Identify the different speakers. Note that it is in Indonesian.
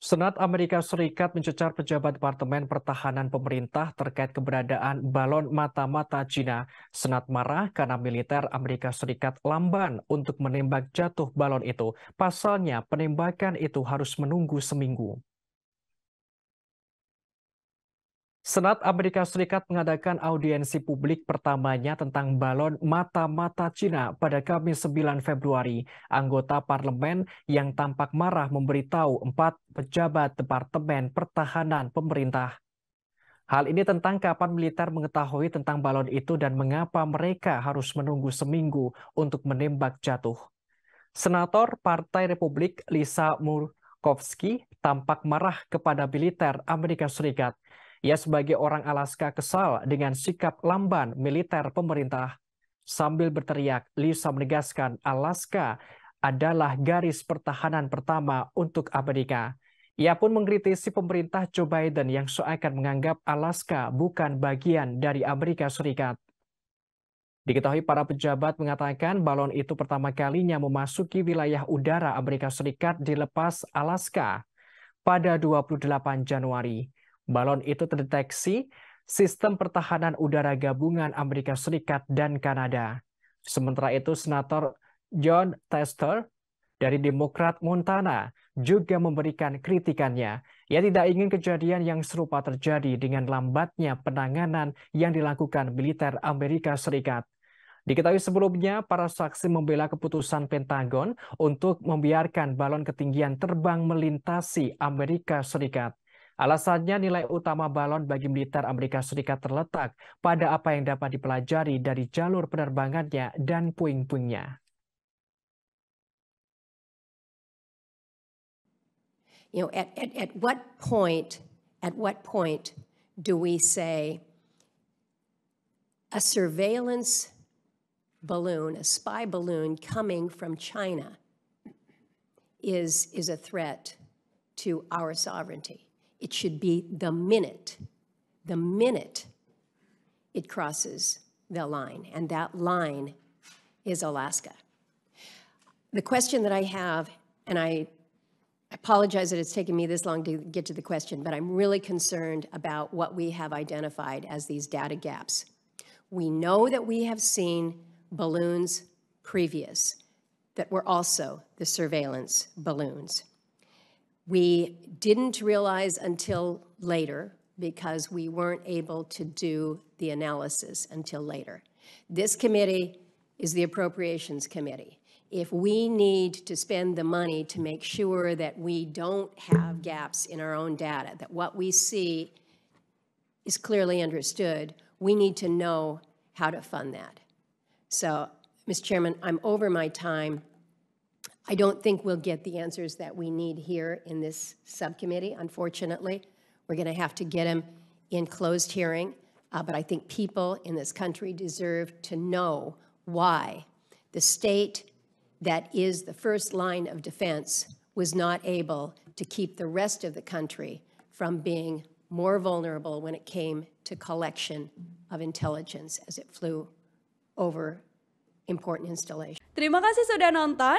Speaker 1: Senat Amerika Serikat mencecar pejabat Departemen Pertahanan pemerintah terkait keberadaan balon mata-mata Cina. Senat marah karena militer Amerika Serikat lamban untuk menembak jatuh balon itu. Pasalnya, penembakan itu harus menunggu seminggu. Senat Amerika Serikat mengadakan audiensi publik pertamanya tentang balon mata-mata Cina pada Kamis 9 Februari. Anggota parlemen yang tampak marah memberitahu empat pejabat Departemen Pertahanan pemerintah. Hal ini tentang kapan militer mengetahui tentang balon itu dan mengapa mereka harus menunggu seminggu untuk menembak jatuh. Senator Partai Republik Lisa Murkowski tampak marah kepada militer Amerika Serikat. Ia sebagai orang Alaska kesal dengan sikap lamban militer pemerintah. Sambil berteriak, Lisa menegaskan Alaska adalah garis pertahanan pertama untuk Amerika. Ia pun mengkritisi pemerintah Joe Biden yang seakan menganggap Alaska bukan bagian dari Amerika Serikat. Diketahui para pejabat mengatakan balon itu pertama kalinya memasuki wilayah udara Amerika Serikat di lepas Alaska pada 28 Januari. Balon itu terdeteksi sistem pertahanan udara gabungan Amerika Serikat dan Kanada. Sementara itu, Senator John Tester dari Demokrat Montana juga memberikan kritikannya. Ia tidak ingin kejadian yang serupa terjadi dengan lambatnya penanganan yang dilakukan militer Amerika Serikat. Diketahui sebelumnya, para saksi membela keputusan Pentagon untuk membiarkan balon ketinggian terbang melintasi Amerika Serikat. Alasannya nilai utama balon bagi militer Amerika Serikat terletak pada apa yang dapat dipelajari dari jalur penerbangannya dan puing-puingnya.
Speaker 2: You know, at, at, at what point, at what point do we say a surveillance balloon, a spy balloon coming from China is, is a threat to our sovereignty. It should be the minute, the minute it crosses the line, and that line is Alaska. The question that I have, and I apologize that it's taken me this long to get to the question, but I'm really concerned about what we have identified as these data gaps. We know that we have seen balloons previous that were also the surveillance balloons. We didn't realize until later because we weren't able to do the analysis until later. This committee is the Appropriations Committee. If we need to spend the money to make sure that we don't have gaps in our own data, that what we see is clearly understood, we need to know how to fund that. So, Mr. Chairman, I'm over my time. I don't think we'll get the answers that we need here in this subcommittee, unfortunately. We're going to have to get them in closed hearing, uh, but I think people in this country deserve to know why the state that is the first line of defense was not able to keep the rest of the country from being more vulnerable when it came to collection of intelligence as it flew over important installations.
Speaker 1: Terima kasih sudah nonton.